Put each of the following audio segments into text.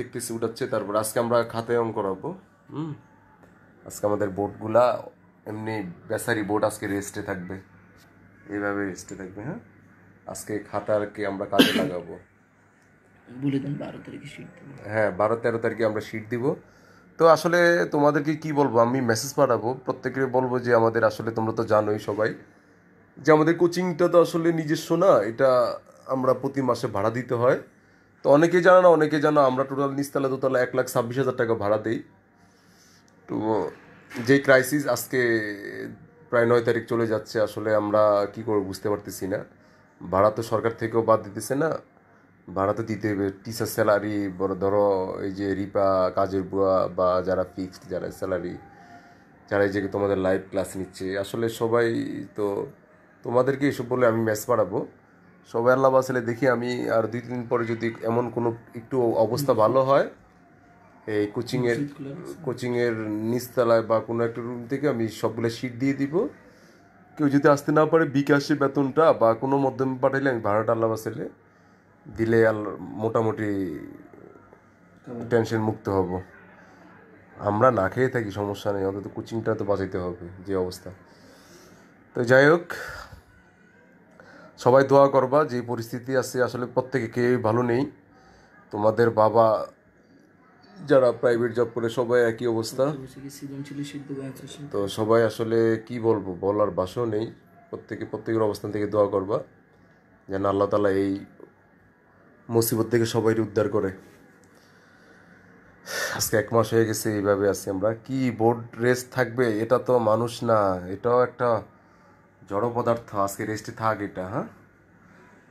দেখতেছি উঠাচ্ছে তারপর আজকে আমরা অন করাবো হুম আজকে আমাদের বোর্ডগুলা এমনি বেসারি বোট আজকে রেস্টে থাকবে এইভাবে রেস্টে থাকবে হ্যাঁ আজকে খাতারকে আমরা কাজে লাগাবো বলে দেন বারো তারিখে শীত হ্যাঁ বারো তেরো তারিখে আমরা শীট দিব তো আসলে তোমাদেরকে কি বলবো আমি মেসেজ পাঠাবো প্রত্যেকের বলবো যে আমাদের আসলে তোমরা তো জানোই সবাই যে আমাদের কোচিংটা তো আসলে নিজস্ব না এটা আমরা প্রতি মাসে ভাড়া দিতে হয় তো অনেকেই জানে না অনেকেই জানো আমরা টোটাল নিচতলা দোতলা এক লাখ ছাব্বিশ হাজার টাকা ভাড়া দিই তো যেই ক্রাইসিস আজকে প্রায় নয় তারিখ চলে যাচ্ছে আসলে আমরা কি করবো বুঝতে পারতেছি না ভাড়া তো সরকার থেকেও বাদ দিতেছে না ভাড়া তো দিতে হবে টিচার স্যালারি বড় ধরো এই যে রিপা কাজের বুয়া বা যারা ফিক্সড যারা স্যালারি যারা এই যে তোমাদের লাইভ ক্লাস নিচ্ছে আসলে সবাই তো তোমাদেরকে এসব বলে আমি ম্যাচ পাঠাবো সবাই আল্লাহ আসলে দেখি আমি আর দুই তিন পরে যদি এমন কোনো একটু অবস্থা ভালো হয় এই কোচিংয়ের কোচিংয়ের নিচতলায় বা কোনো একটা রুম থেকে আমি সবগুলো সিট দিয়ে দিব কেউ যদি আসতে না পারে বিকাশে বেতনটা বা কোনো মাধ্যমে পাঠাইলে আমি ভাড়াটা আল্লাহ বাসলে দিলে আর মোটামুটি টেনশন মুক্ত হব আমরা না খেয়ে থাকি সমস্যা নেই অন্তত কোচিংটা তো বাঁচাইতে হবে যে অবস্থা তো যাই হোক সবাই দোয়া করবা যে পরিস্থিতি আছে আসলে প্রত্যেকে কেউই ভালো নেই তোমাদের বাবা যারা প্রাইভেট জব করে সবাই একই অবস্থা তো সবাই আসলে কি বলবো বলার বাসও নেই প্রত্যেকে প্রত্যেকের অবস্থান থেকে দোয়া করবা যেন আল্লাহ তালা এই মুসিবত থেকে সবাই উদ্ধার করে আজকে এক মাস হয়ে গেছে এইভাবে আছি আমরা কি বোর্ড রেস থাকবে এটা তো মানুষ না এটাও একটা জড় পদার্থ আজকে রেস্টে থাক এটা হ্যাঁ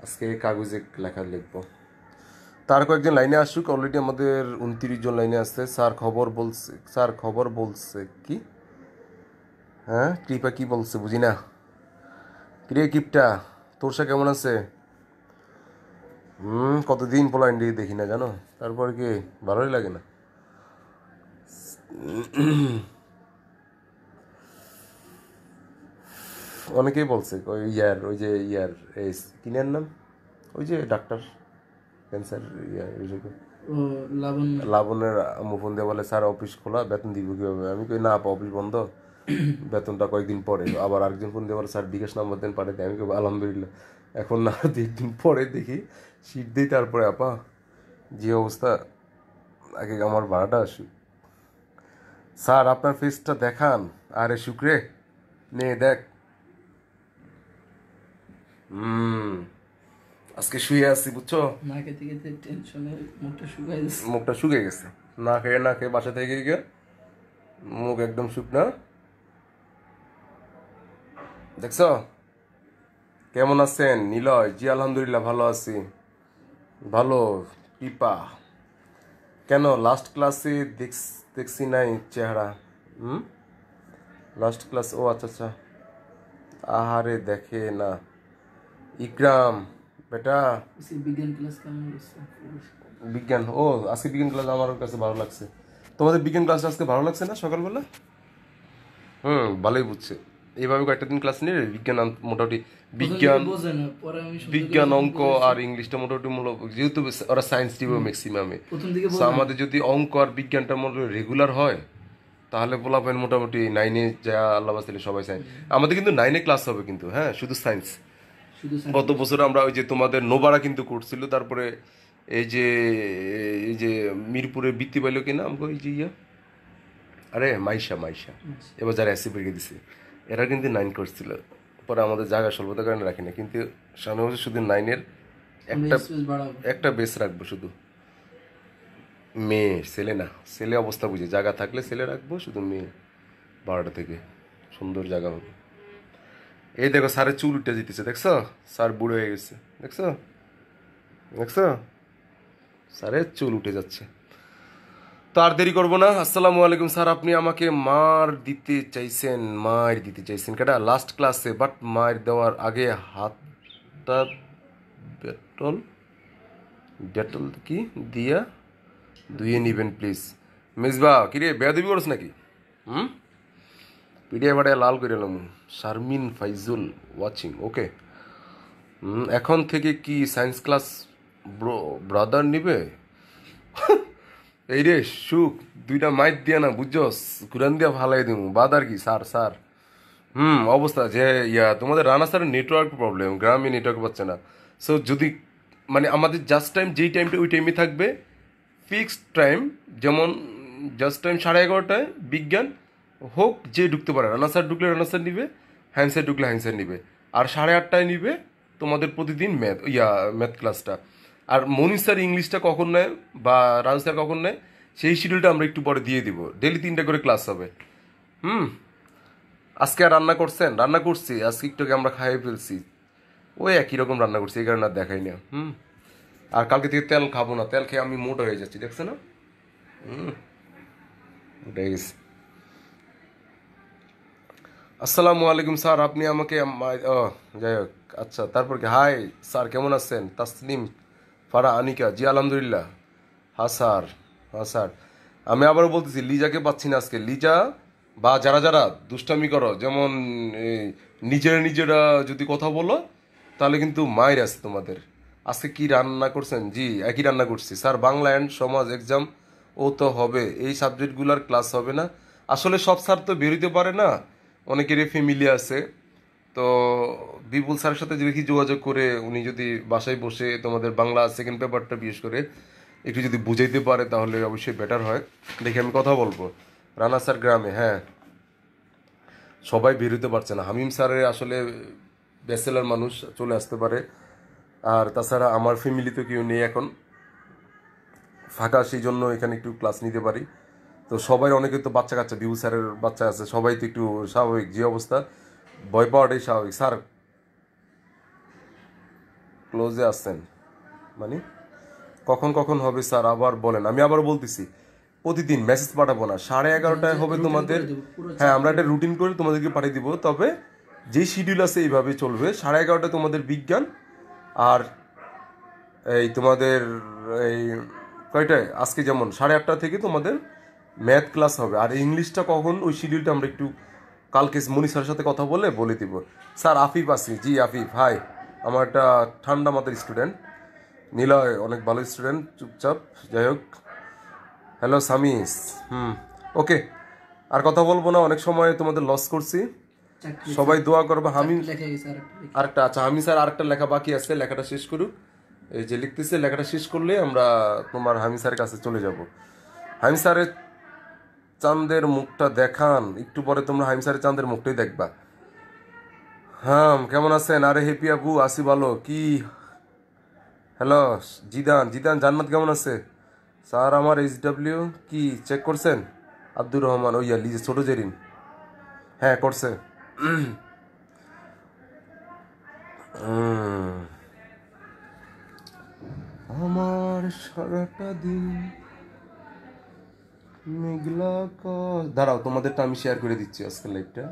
আজকে কাগজে লেখা লিখবো তার কয়েকজন লাইনে আসুক অলরেডি আমাদের উনত্রিশ জন লাইনে আসছে স্যার খবর বলছে স্যার খবর বলছে কি হ্যাঁ কৃপা কি বলছে বুঝি না কিরে কিপটা তোরসা কেমন আছে হুম কতদিন পোলা ইন্ডি দেখি না জানো তারপর কি ভালোই লাগে না অনেকেই বলছে ওই ইয়ার ওই যে ইয়ার এই কিনার নাম ওই যে ডাক্তার ক্যান্সার ইয়ার লাবণের আম্মু ফোন দিয়ে বলে স্যার অফিস খোলা বেতন দিব কীভাবে আমি কই না অফিস বন্ধ বেতনটা কয়েকদিন পরে আবার আরেকজন ফোন দিয়ে বলে স্যার বিকাশ নাম্বার দেন পাঠাতে আমি কেউ আলহামদুলিল্লাহ এখন না দুদিন দিন পরে দেখি সিট দিই তারপরে আপা যে অবস্থা আগে আমার ভাড়াটা আসুক স্যার আপনার ফেসটা দেখান আরে শুক্রে নে দেখ হুম আজকে শুয়ে আছি বুঝছো নাকে থেকে টেনশনে মুখটা শুকায় গেছে মুখটা শুকিয়ে গেছে না খেয়ে না খেয়ে বাসা থেকে গিয়ে মুখ একদম শুকনা দেখছো কেমন আছেন নিলয় জি আলহামদুলিল্লাহ ভালো আছি ভালো পিপা কেন লাস্ট ক্লাসে দেখ দেখছি নাই চেহারা হুম লাস্ট ক্লাস ও আচ্ছা আচ্ছা আহারে দেখে না ইকরাম বেটা বিজ্ঞান ক্লাস কেমন বিজ্ঞান ও আজকে বিজ্ঞান ক্লাস আমার কাছে ভালো লাগছে তোমাদের বিজ্ঞান ক্লাস আজকে ভালো লাগছে না সকালবেলা হুম ভালোই বুঝছে এইভাবে কয়েকটা দিন ক্লাস নিয়ে বিজ্ঞান মোটামুটি বিজ্ঞান বিজ্ঞান অঙ্ক আর ইংলিশটা মোটামুটি মূলক যেহেতু ওরা সায়েন্স টিভি ম্যাক্সিমামে আমাদের যদি অঙ্ক আর বিজ্ঞানটা মোটামুটি রেগুলার হয় তাহলে পোলাপেন মোটামুটি নাইনে যা আল্লাহ সবাই সায়েন্স আমাদের কিন্তু নাইনে ক্লাস হবে কিন্তু হ্যাঁ শুধু সায়েন্স গত বছর আমরা ওই যে তোমাদের নোবারা কিন্তু করছিল তারপরে এই যে এই যে মিরপুরে বৃত্তি পাইল কি আমাকে ওই যে ইয়া আরে মাইশা মাইশা আচ্ছা। এবার যারা এসি পেরিয়ে দিছে এরা কিন্তু নাইন করছিল পরে আমাদের জায়গা স্বল্পতার কারণে রাখি না কিন্তু সামনে বছর শুধু নাইনের একটা একটা বেস রাখবো শুধু মেয়ে ছেলে না ছেলে অবস্থা বুঝে জায়গা থাকলে ছেলে রাখবো শুধু মেয়ে বারোটা থেকে সুন্দর জায়গা হবে এই দেখো স্যারের চুল উঠে যেতেছে দেখছো স্যার বুড়ো হয়ে গেছে দেখছো দেখছো স্যারের চুল উঠে যাচ্ছে তো আর দেরি করবো না আসসালামু আলাইকুম স্যার আপনি আমাকে মার দিতে চাইছেন মার দিতে চাইছেন কেটা লাস্ট ক্লাসে বাট মার দেওয়ার আগে হাতটা ডেটল ডেটল কি দিয়া ধুয়ে নেবেন প্লিজ মিসবা কিরে বেয়া দেবি করছ নাকি হুম পিডিয়াবাড়ায় লাল করে এলাম শারমিন ফাইজুল ওয়াচিং ওকে এখন থেকে কি সায়েন্স ক্লাস ব্রাদার নিবে এই রে সুখ দুইটা মাইট দিয়ে না বুঝছস কুরান দিয়া ভালাই দিব বাদার কি স্যার স্যার হুম অবস্থা যে ইয়া তোমাদের রানা স্যারের নেটওয়ার্ক প্রবলেম গ্রামে নেটওয়ার্ক পাচ্ছে না সো যদি মানে আমাদের জাস্ট টাইম যেই টাইমটা ওই টাইমে থাকবে ফিক্সড টাইম যেমন জাস্ট টাইম সাড়ে এগারোটায় বিজ্ঞান হোক যে ঢুকতে পারে স্যার ঢুকলে স্যার নিবে হ্যান্ডসেট ঢুকলে হ্যান্ডসেট নিবে আর সাড়ে আটটায় নিবে তোমাদের প্রতিদিন ম্যাথ ইয়া ম্যাথ ক্লাসটা আর মনি স্যার ইংলিশটা কখন নেয় বা রাজ স্যার কখন নেয় সেই শিডিউলটা আমরা একটু পরে দিয়ে দিব ডেলি তিনটা করে ক্লাস হবে হুম আজকে আর রান্না করছেন রান্না করছি আজকে একটুকে আমরা খাইয়ে ফেলছি ওই একই রকম রান্না করছি এই কারণে আর দেখাই না হুম আর কালকে থেকে তেল খাবো না তেল খেয়ে আমি মোটা হয়ে যাচ্ছি দেখছে না হুম ওটাই আসসালামু আলাইকুম স্যার আপনি আমাকে ও যাই হোক আচ্ছা তারপর কি হাই স্যার কেমন আছেন তাসলিম ফারা আনিকা জি আলহামদুলিল্লাহ হ্যাঁ স্যার হ্যাঁ স্যার আমি আবারও বলতেছি লিজাকে পাচ্ছি না আজকে লিজা বা যারা যারা দুষ্টামি করো যেমন নিজেরা নিজেরা যদি কথা বলো তাহলে কিন্তু মায়ের আছে তোমাদের আজকে কি রান্না করছেন জি একই রান্না করছি স্যার বাংলা অ্যান্ড সমাজ এক্সাম ও তো হবে এই সাবজেক্টগুলোর ক্লাস হবে না আসলে সব স্যার তো বেরোতে পারে না অনেকেরই ফ্যামিলি আছে তো বিপুল স্যারের সাথে যদি যোগাযোগ করে উনি যদি বাসায় বসে তোমাদের বাংলা সেকেন্ড পেপারটা বিশেষ করে একটু যদি বুঝাইতে পারে তাহলে অবশ্যই বেটার হয় দেখে আমি কথা বলবো রানা স্যার গ্রামে হ্যাঁ সবাই বেরোতে পারছে না হামিম স্যারের আসলে ব্যাচেলার মানুষ চলে আসতে পারে আর তাছাড়া আমার ফ্যামিলি তো কেউ নেই এখন ফাঁকা সেই জন্য এখানে একটু ক্লাস নিতে পারি তো সবাই অনেকে তো বাচ্চা কাচ্চা বিভু স্যারের বাচ্চা আছে সবাই তো একটু স্বাভাবিক যে অবস্থা ভয় পাওয়াটাই স্বাভাবিক স্যার ক্লোজে আসছেন মানে কখন কখন হবে স্যার আবার বলেন আমি আবার বলতেছি প্রতিদিন মেসেজ পাঠাবো না সাড়ে এগারোটায় হবে তোমাদের হ্যাঁ আমরা একটা রুটিন করে তোমাদেরকে পাঠিয়ে দিব তবে যে শিডিউল আছে এইভাবে চলবে সাড়ে এগারোটায় তোমাদের বিজ্ঞান আর এই তোমাদের এই কয়টায় আজকে যেমন সাড়ে আটটা থেকে তোমাদের ম্যাথ ক্লাস হবে আর ইংলিশটা কখন ওই শিডিউলটা আমরা একটু কালকে মনি স্যারের সাথে কথা বলে বলে দিব স্যার আফিফ আসি জি আফিফ হাই আমার একটা ঠান্ডা মাথার স্টুডেন্ট নিলয় অনেক ভালো স্টুডেন্ট চুপচাপ যাই হোক হ্যালো সামিস হুম ওকে আর কথা বলবো না অনেক সময় তোমাদের লস করছি সবাই দোয়া করবো আমি আরেকটা আচ্ছা আমি স্যার আরেকটা লেখা বাকি আছে লেখাটা শেষ করুক এই যে লিখতেছে লেখাটা শেষ করলে আমরা তোমার হামি স্যারের কাছে চলে যাব হামি স্যারের চাঁদের মুখটা দেখান একটু পরে তোমরা হাইমসারের চাঁদের মুখটাই দেখবা হ্যাঁ কেমন আছেন আরে হেপি আপু আসি ভালো কি হ্যালো জিদান জিদান জান্নাত কেমন আছে স্যার আমার এইচ ডাব্লিউ কি চেক করছেন আব্দুর রহমান ওইয়া লিজে ছোট জেরিন হ্যাঁ করছে আমার সারাটা দিন মেঘলা দাঁড়াও তোমাদেরটা আমি শেয়ার করে দিচ্ছি আজকের লাইভটা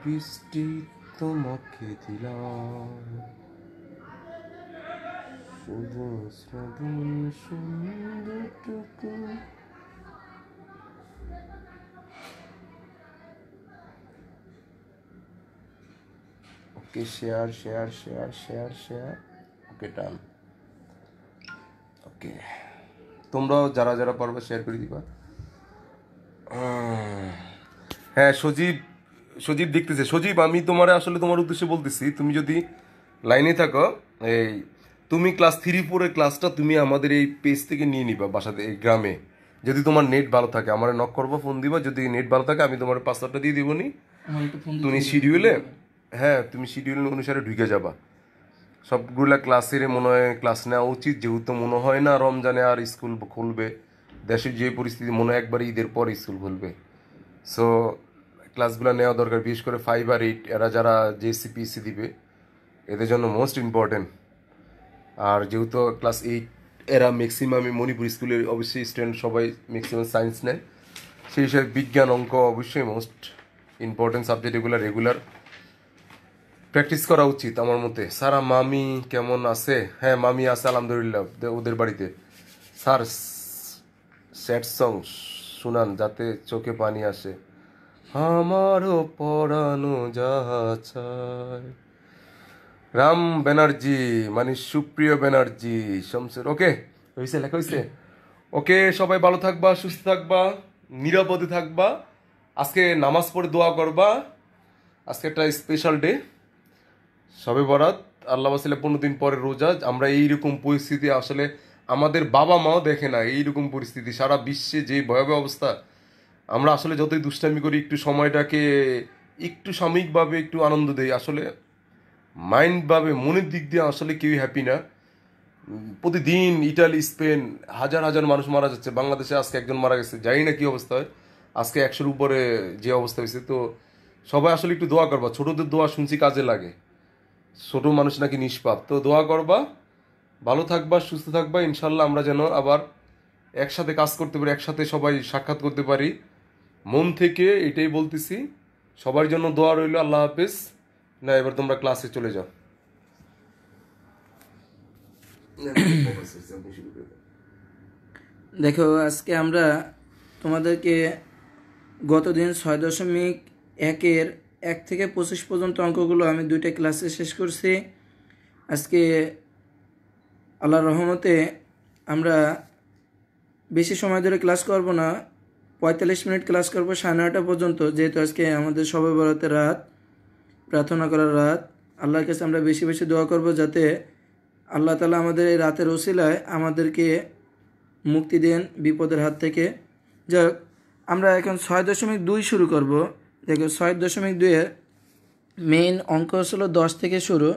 বৃষ্টি তোমাকে দিলাম শুধু শ্রাবণ সুন্দরটুকু okay share share share share share okay done okay তোমরাও যারা যারা পারবে শেয়ার করে দিবা হ্যাঁ সজীব সজীব দেখতেছে সজীব আমি তোমার আসলে তোমার উদ্দেশ্যে বলতেছি তুমি যদি লাইনে থাকো এই তুমি ক্লাস থ্রি ফোরের ক্লাসটা তুমি আমাদের এই পেজ থেকে নিয়ে নিবা বাসাতে এই গ্রামে যদি তোমার নেট ভালো থাকে আমার নক করবো ফোন দিবা যদি নেট ভালো থাকে আমি তোমার পাসওয়ার্ডটা দিয়ে দিবনি নি তুমি শিডিউলে হ্যাঁ তুমি শিডিউল অনুসারে ঢুকে যাবা সবগুলা ক্লাসেরই মনে হয় ক্লাস নেওয়া উচিত যেহেতু মনে হয় না রমজানে আর স্কুল খুলবে দেশের যে পরিস্থিতি মনে হয় একবার ঈদের পর স্কুল খুলবে সো ক্লাসগুলো নেওয়া দরকার বিশেষ করে ফাইভ আর এইট এরা যারা যে সিপিসি দিবে এদের জন্য মোস্ট ইম্পর্টেন্ট আর যেহেতু ক্লাস এইট এরা ম্যাক্সিমাম মণিপুর স্কুলের অবশ্যই স্টুডেন্ট সবাই ম্যাক্সিমাম সায়েন্স নেয় সেই হিসাবে বিজ্ঞান অঙ্ক অবশ্যই মোস্ট ইম্পর্টেন্ট সাবজেক্ট এগুলো রেগুলার প্র্যাকটিস করা উচিত আমার মতে সারা মামি কেমন আছে হ্যাঁ মামি আছে আলহামদুলিল্লাহ ওদের বাড়িতে স্যার স্যাড সং শুনান যাতে চোখে পানি আসে আমারও পড়ানো যাহা রাম ব্যানার্জি মানে সুপ্রিয় ব্যানার্জি শমশের ওকে হয়েছে লেখা হয়েছে ওকে সবাই ভালো থাকবা সুস্থ থাকবা নিরাপদে থাকবা আজকে নামাজ পড়ে দোয়া করবা আজকে একটা স্পেশাল ডে সবে বরাত আল্লাহ আসলে পনেরো দিন পরে রোজা আমরা এইরকম পরিস্থিতি আসলে আমাদের বাবা মাও দেখে না এইরকম পরিস্থিতি সারা বিশ্বে যে ভয়াবহ অবস্থা আমরা আসলে যতই দুষ্টামি করি একটু সময়টাকে একটু সাময়িকভাবে একটু আনন্দ দেই আসলে মাইন্ডভাবে মনের দিক দিয়ে আসলে কেউ হ্যাপি না প্রতিদিন ইটালি স্পেন হাজার হাজার মানুষ মারা যাচ্ছে বাংলাদেশে আজকে একজন মারা গেছে জানি না কী অবস্থা হয় আজকে একশোর উপরে যে অবস্থা হয়েছে তো সবাই আসলে একটু দোয়া করবা ছোটোদের দোয়া শুনছি কাজে লাগে ছোট মানুষ নাকি নিষ্পাপ তো দোয়া করবা ভালো থাকবা সুস্থ থাকবা ইনশাল্লাহ আমরা যেন আবার একসাথে কাজ করতে পারি একসাথে সবাই সাক্ষাৎ করতে পারি মন থেকে এটাই বলতেছি সবার জন্য দোয়া রইল আল্লাহ হাফিজ না এবার তোমরা ক্লাসে চলে যাও দেখো আজকে আমরা তোমাদেরকে গতদিন ছয় দশমিক একের এক থেকে পঁচিশ পর্যন্ত অঙ্কগুলো আমি দুইটা ক্লাসে শেষ করছি আজকে আল্লাহর রহমতে আমরা বেশি সময় ধরে ক্লাস করব না পঁয়তাল্লিশ মিনিট ক্লাস করবো সাড়ে নটা পর্যন্ত যেহেতু আজকে আমাদের সবাই বেড়াতে রাত প্রার্থনা করার রাত আল্লাহর কাছে আমরা বেশি বেশি দোয়া করব যাতে আল্লাহ তালা আমাদের এই রাতের ওসিলায় আমাদেরকে মুক্তি দেন বিপদের হাত থেকে যাই আমরা এখন ছয় দশমিক দুই শুরু করবো দেখো ছয় দশমিক দুয়ে মেইন অঙ্ক ছিল দশ থেকে শুরু